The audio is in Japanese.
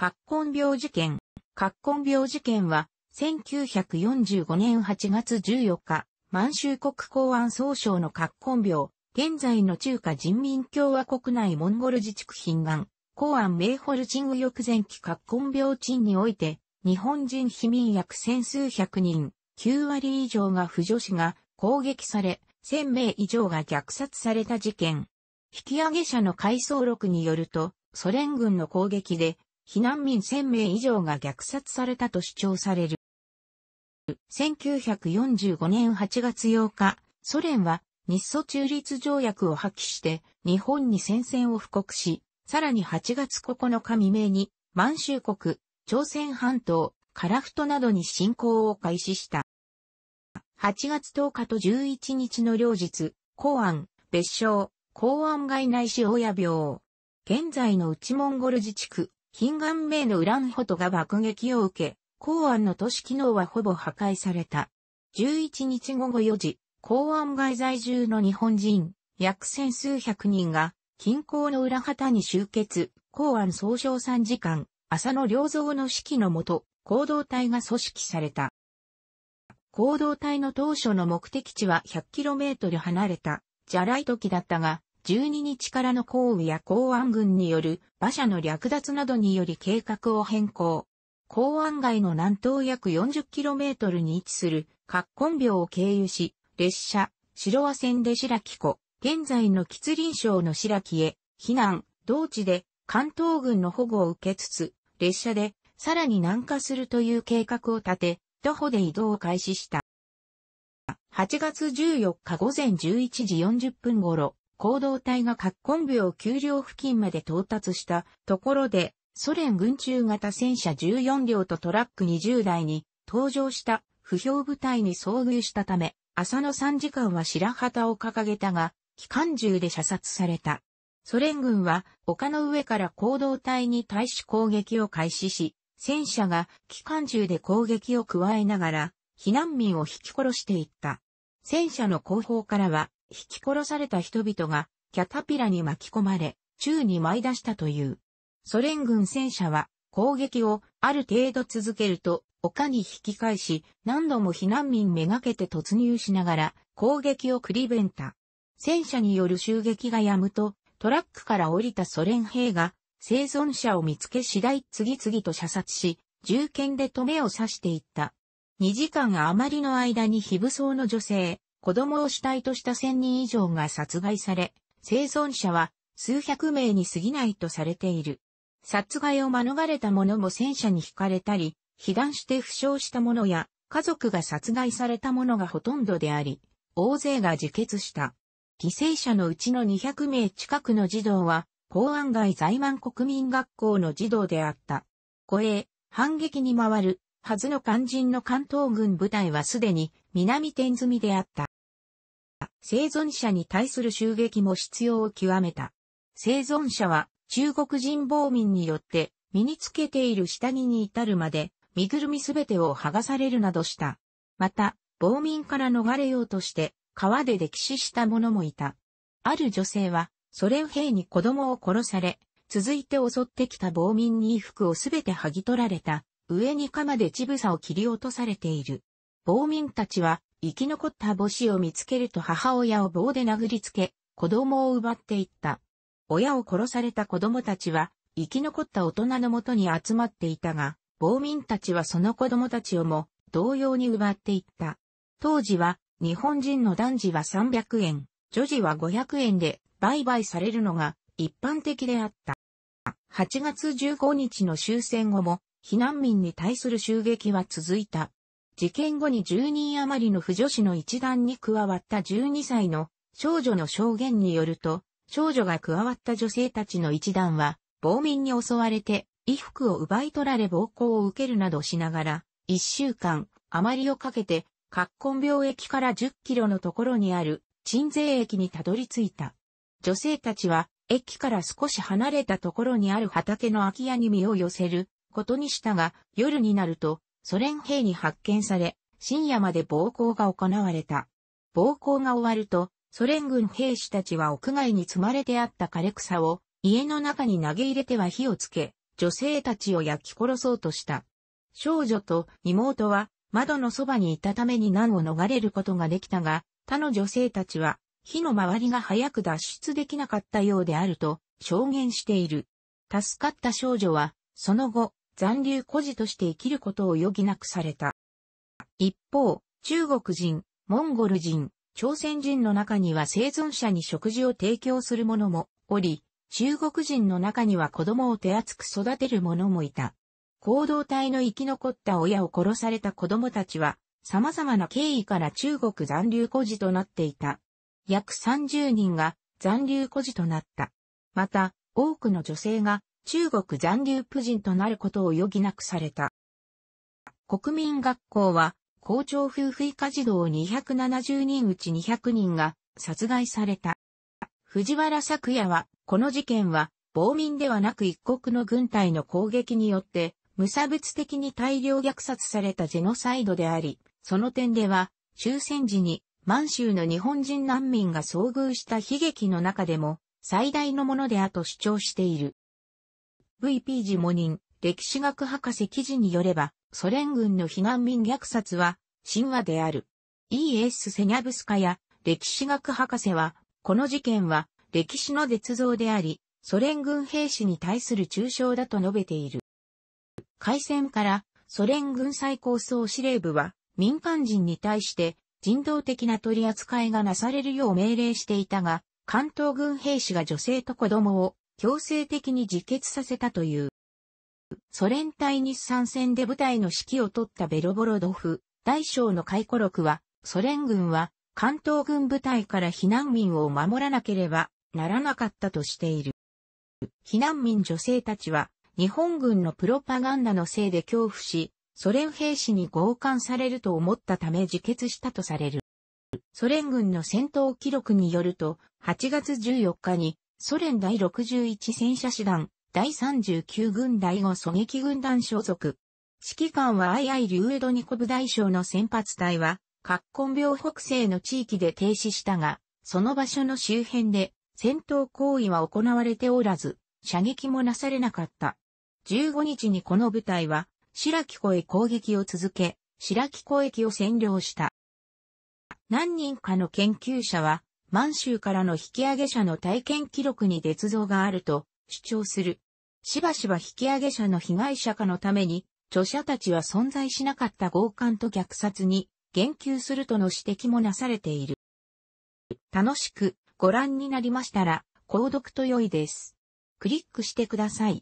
葛根病事件。葛根病事件は、1945年8月14日、満州国公安総省の葛根病、現在の中華人民共和国内モンゴル自治区貧岸、公安名ホルチング翌前期葛根病鎮において、日本人非民約千数百人、9割以上が不女子が攻撃され、1000名以上が虐殺された事件。引き上げ者の回想録によると、ソ連軍の攻撃で避難民1000名以上が虐殺されたと主張される。1945年8月8日、ソ連は日ソ中立条約を破棄して日本に戦線を布告し、さらに8月9日未明に満州国、朝鮮半島、カラフトなどに侵攻を開始した。8月10日と11日の両日、公安、別称、公安外内市親病。現在の内モンゴル自治区、ヒ岩名のウランホトが爆撃を受け、港湾の都市機能はほぼ破壊された。11日午後4時、港湾外在住の日本人、約千数百人が、近郊の裏旗に集結、港湾総称3時間、浅野良造の指揮のもと、行動隊が組織された。行動隊の当初の目的地は 100km 離れた、ジャライト機だったが、12日からの降雨や港湾軍による馬車の略奪などにより計画を変更。港湾街の南東約 40km に位置する、各根病を経由し、列車、白和線で白木湖、現在の吉林省の白木へ、避難、同地で関東軍の保護を受けつつ、列車でさらに南下するという計画を立て、徒歩で移動を開始した。8月14日午前11時40分頃、行動隊がッコ部を丘陵付近まで到達したところで、ソ連軍中型戦車14両とトラック20台に登場した不評部隊に遭遇したため、朝の3時間は白旗を掲げたが、機関銃で射殺された。ソ連軍は丘の上から行動隊に対し攻撃を開始し、戦車が機関銃で攻撃を加えながら、避難民を引き殺していった。戦車の後方からは引き殺された人々がキャタピラに巻き込まれ、宙に舞い出したという。ソ連軍戦車は攻撃をある程度続けると丘に引き返し、何度も避難民めがけて突入しながら攻撃を繰りべんた。戦車による襲撃がやむと、トラックから降りたソ連兵が生存者を見つけ次第次々と射殺し、銃剣で止めを刺していった。2時間余りの間に非武装の女性、子供を主体とした1000人以上が殺害され、生存者は数百名に過ぎないとされている。殺害を免れた者も戦車に惹かれたり、被弾して負傷した者や、家族が殺害された者がほとんどであり、大勢が自決した。犠牲者のうちの200名近くの児童は、公安外在満国民学校の児童であった。護衛、反撃に回る、はずの肝心の関東軍部隊はすでに南天済みであった。生存者に対する襲撃も必要を極めた。生存者は中国人暴民によって身につけている下着に至るまで身ぐるみすべてを剥がされるなどした。また、暴民から逃れようとして川で溺死した者もいた。ある女性はソ連兵に子供を殺され、続いて襲ってきた暴民に衣服をすべて剥ぎ取られた、上に鎌で乳房を切り落とされている。暴民たちは生き残った母子を見つけると母親を棒で殴りつけ、子供を奪っていった。親を殺された子供たちは、生き残った大人のもとに集まっていたが、暴民たちはその子供たちをも、同様に奪っていった。当時は、日本人の男児は300円、女児は500円で売買されるのが一般的であった。8月15日の終戦後も、避難民に対する襲撃は続いた。事件後に10人余りの不女子の一団に加わった12歳の少女の証言によると、少女が加わった女性たちの一団は、暴民に襲われて、衣服を奪い取られ暴行を受けるなどしながら、1週間、余りをかけて、葛根病駅から10キロのところにある、鎮西駅にたどり着いた。女性たちは、駅から少し離れたところにある畑の空き家に身を寄せることにしたが、夜になると、ソ連兵に発見され、深夜まで暴行が行われた。暴行が終わると、ソ連軍兵士たちは屋外に積まれてあった枯れ草を家の中に投げ入れては火をつけ、女性たちを焼き殺そうとした。少女と妹は窓のそばにいたために難を逃れることができたが、他の女性たちは火の周りが早く脱出できなかったようであると証言している。助かった少女は、その後、残留孤児として生きることを余儀なくされた。一方、中国人、モンゴル人、朝鮮人の中には生存者に食事を提供する者もおり、中国人の中には子供を手厚く育てる者もいた。行動体の生き残った親を殺された子供たちは、様々な経緯から中国残留孤児となっていた。約30人が残留孤児となった。また、多くの女性が中国残留婦人となることを余儀なくされた。国民学校は校長夫婦以下児童270人うち200人が殺害された。藤原作也は、この事件は、暴民ではなく一国の軍隊の攻撃によって、無差別的に大量虐殺されたジェノサイドであり、その点では、終戦時に満州の日本人難民が遭遇した悲劇の中でも、最大のものであと主張している。VP 自母人、歴史学博士記事によれば、ソ連軍の避難民虐殺は、神話である。E.S. セニャブスカや歴史学博士は、この事件は歴史の絶像であり、ソ連軍兵士に対する抽象だと述べている。開戦からソ連軍最高総司令部は民間人に対して人道的な取り扱いがなされるよう命令していたが、関東軍兵士が女性と子供を強制的に自決させたという。ソ連対日参戦で部隊の指揮を取ったベロボロドフ、大将の回顧録は、ソ連軍は関東軍部隊から避難民を守らなければならなかったとしている。避難民女性たちは、日本軍のプロパガンダのせいで恐怖し、ソ連兵士に強姦されると思ったため自決したとされる。ソ連軍の戦闘記録によると、8月14日に、ソ連第61戦車師団、第39軍第5狙撃軍団所属。指揮官は II リュエドニコブ大将の先発隊は、カッ病北西の地域で停止したが、その場所の周辺で戦闘行為は行われておらず、射撃もなされなかった。15日にこの部隊は、白木湖へ攻撃を続け、白木湖駅を占領した。何人かの研究者は、満州からの引き上げ者の体験記録に捏造があると主張する。しばしば引き上げ者の被害者化のために、著者たちは存在しなかった強姦と虐殺に言及するとの指摘もなされている。楽しくご覧になりましたら、購読と良いです。クリックしてください。